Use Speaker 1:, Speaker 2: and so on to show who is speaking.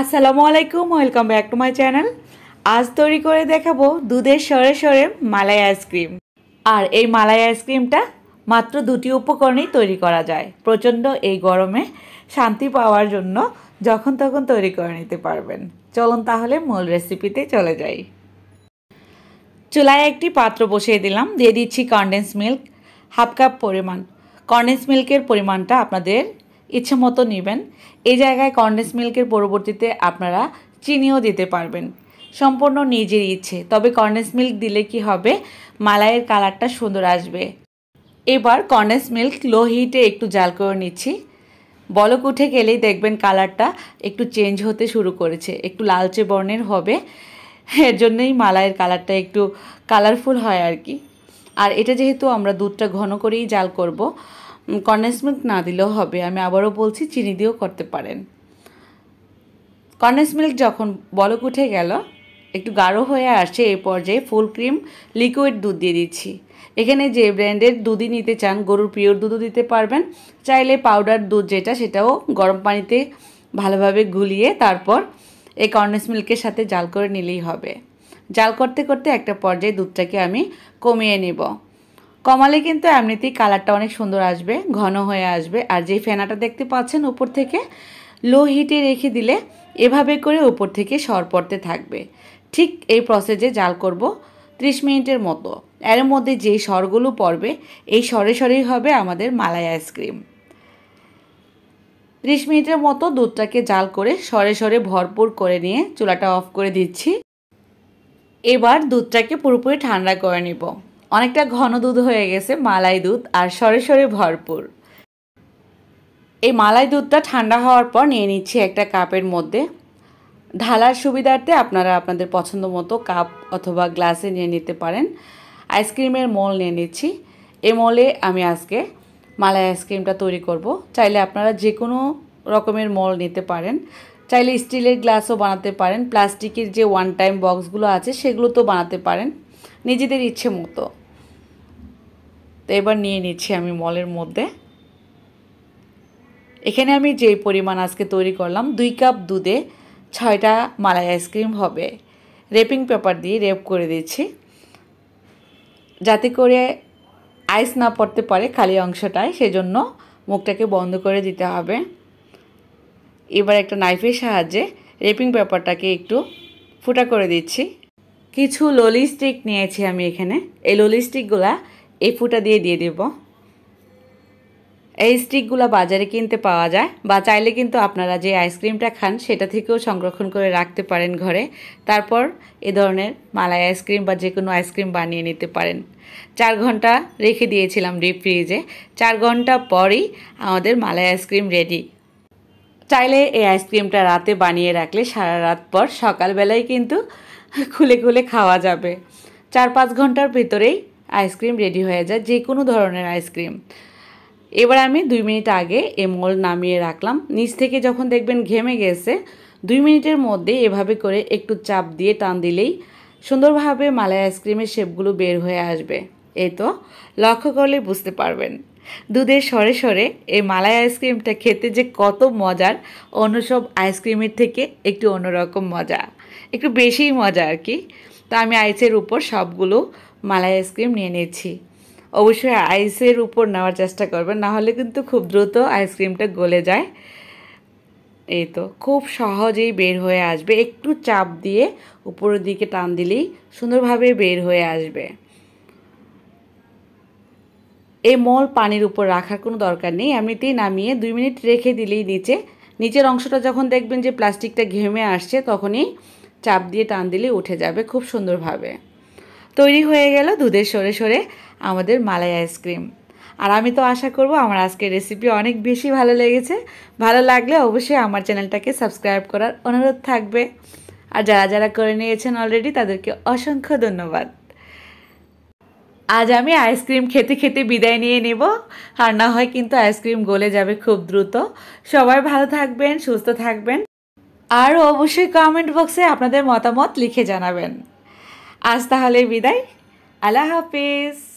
Speaker 1: আসসালামু আলাইকুম welcome back to my channel আজ তৈরি করে দেখাবো দুধের সরে সরে মালাই আইসক্রিম আর এই মালাই আইসক্রিমটা মাত্র দুটি উপকরণেই তৈরি করা যায় প্রচণ্ড এই গরমে শান্তি পাওয়ার জন্য যখন তখন তৈরি করে নিতে পারবেন চলুন তাহলে মূল রেসিপিতে চলে যাই চুলায় একটি পাত্র বসিয়ে দিলাম দিয়ে দিচ্ছি কনডেন্স মিল্ক হাফ কাপ পরিমাণ কনডেন্স মিল্কের পরিমাণটা আপনাদের ইচ্ছে মতো নেবেন এই জায়গায় কন্ডেন্স মিল্কের পরবর্তীতে আপনারা চিনিও দিতে পারবেন সম্পূর্ণ নিজের ইচ্ছে তবে কন্ডেন্স মিল্ক দিলে কি হবে মালাইয়ের কালারটা সুন্দর আসবে এবার কন্ডেন্স মিল্ক লো হিটে একটু জাল করে নিচ্ছি বলক উঠে গেলেই দেখবেন কালারটা একটু চেঞ্জ হতে শুরু করেছে একটু লালচে বর্ণের হবে এর জন্যই মালাইয়ের কালারটা একটু কালারফুল হয় আর কি আর এটা যেহেতু আমরা দুধটা ঘন করেই জাল করব কর্নেস মিল্ক না দিলেও হবে আমি আবারও বলছি চিনি দিয়েও করতে পারেন কর্নেস মিল্ক যখন বলক উঠে গেল একটু গাঢ় হয়ে আসছে এই পর্যায়ে ফুল ক্রিম লিকুইড দুধ দিয়ে দিচ্ছি এখানে যে ব্র্যান্ডের দুধই নিতে চান গরুর পিওর দুধও দিতে পারবেন চাইলে পাউডার দুধ যেটা সেটাও গরম পানিতে ভালোভাবে গুলিয়ে তারপর এই কর্নেস মিল্কের সাথে জাল করে নিলেই হবে জাল করতে করতে একটা পর্যায়ে দুধটাকে আমি কমিয়ে নেব কমালে কিন্তু এমনিতেই কালারটা অনেক সুন্দর আসবে ঘন হয়ে আসবে আর যে ফেনাটা দেখতে পাচ্ছেন উপর থেকে লো হিটে রেখে দিলে এভাবে করে উপর থেকে সর পড়তে থাকবে ঠিক এই প্রসেসে জাল করব ত্রিশ মিনিটের মতো এর মধ্যে যে সরগুলো পড়বে এই সরে সরেই হবে আমাদের মালাই আইসক্রিম ত্রিশ মিনিটের মতো দুধটাকে জাল করে সরে সরে ভরপুর করে নিয়ে চুলাটা অফ করে দিচ্ছি এবার দুধটাকে পুরোপুরি ঠান্ডা করে নেব অনেকটা ঘন দুধ হয়ে গেছে মালাই দুধ আর সরে সরে ভরপুর এই মালাই দুধটা ঠান্ডা হওয়ার পর নিয়ে নিচ্ছি একটা কাপের মধ্যে ঢালার সুবিধার্থে আপনারা আপনাদের পছন্দ মতো কাপ অথবা গ্লাসে নিয়ে নিতে পারেন আইসক্রিমের মোল নিয়ে নিচ্ছি এ মলে আমি আজকে মালাই আইসক্রিমটা তৈরি করব চাইলে আপনারা যে কোনো রকমের মোল নিতে পারেন চাইলে স্টিলের গ্লাসও বানাতে পারেন প্লাস্টিকের যে ওয়ান টাইম বক্সগুলো আছে সেগুলো তো বানাতে পারেন নিজেদের ইচ্ছে মতো তো এবার নিয়ে নিচ্ছি আমি মলের মধ্যে এখানে আমি যেই পরিমাণ আজকে তৈরি করলাম দুই কাপ দুধে ছয়টা মালাই আইসক্রিম হবে রেপিং পেপার দিয়ে রেপ করে দিচ্ছি যাতে করে আইস না পড়তে পারে খালি অংশটায় সেজন্য মুখটাকে বন্ধ করে দিতে হবে এবার একটা নাইফের সাহায্যে রেপিং পেপারটাকে একটু ফুটা করে দিচ্ছি কিছু ললি স্টিক নিয়েছি আমি এখানে এই ললি স্টিকগুলা এই ফুটা দিয়ে দিয়ে দেব এই স্টিকগুলা বাজারে কিনতে পাওয়া যায় বা চাইলে কিন্তু আপনারা যে আইসক্রিমটা খান সেটা থেকেও সংরক্ষণ করে রাখতে পারেন ঘরে তারপর এ ধরনের মালাই আইসক্রিম বা যে কোনো আইসক্রিম বানিয়ে নিতে পারেন চার ঘন্টা রেখে দিয়েছিলাম ডিপ ফ্রিজে চার ঘন্টা পরই আমাদের মালাই আইসক্রিম রেডি চাইলে এই আইসক্রিমটা রাতে বানিয়ে রাখলে সারা রাত পর সকালবেলায় কিন্তু খুলে খুলে খাওয়া যাবে চার পাঁচ ঘন্টার ভিতরেই আইসক্রিম রেডি হয়ে যায় যে কোনো ধরনের আইসক্রিম এবার আমি দুই মিনিট আগে এমল নামিয়ে রাখলাম নিচ থেকে যখন দেখবেন ঘেমে গেছে দুই মিনিটের মধ্যে এভাবে করে একটু চাপ দিয়ে টান দিলেই সুন্দরভাবে মালাই আইসক্রিমের শেপগুলো বের হয়ে আসবে এই তো লক্ষ্য করলে বুঝতে পারবেন দুধের সরে সরে এই মালাই আইসক্রিমটা খেতে যে কত মজার অন্য সব আইসক্রিমের থেকে একটু অন্যরকম মজা একটু বেশিই মজা আর কি তো আমি আইসের উপর সবগুলো মালাই আইসক্রিম নিয়ে নিয়েছি অবশ্যই আইসের উপর নেওয়ার চেষ্টা করবেন নাহলে কিন্তু খুব দ্রুত আইসক্রিমটা গলে যায় এই তো খুব সহজেই বের হয়ে আসবে একটু চাপ দিয়ে উপরের দিকে টান দিলেই সুন্দরভাবে বের হয়ে আসবে এই মল পানির উপর রাখার কোনো দরকার নেই এমনিতেই নামিয়ে দুই মিনিট রেখে দিলেই নিচে নিচের অংশটা যখন দেখবেন যে প্লাস্টিকটা ঘেমে আসছে তখনই চাপ দিয়ে টান দিলে উঠে যাবে খুব সুন্দরভাবে তৈরি হয়ে গেল দুধের সরে সরে আমাদের মালাই আইসক্রিম আর আমি তো আশা করব আমার আজকের রেসিপি অনেক বেশি ভালো লেগেছে ভালো লাগলে অবশ্যই আমার চ্যানেলটাকে সাবস্ক্রাইব করার অনুরোধ থাকবে আর যারা যারা করে নিয়েছেন অলরেডি তাদেরকে অসংখ্য ধন্যবাদ আজ আমি আইসক্রিম খেতে খেতে বিদায় নিয়ে নেব আর না হয় কিন্তু আইসক্রিম গলে যাবে খুব দ্রুত সবাই ভালো থাকবেন সুস্থ থাকবেন আর অবশ্যই কমেন্ট বক্সে আপনাদের মতামত লিখে জানাবেন আজ তাহলে বিদায় আল্লাহ হাফিজ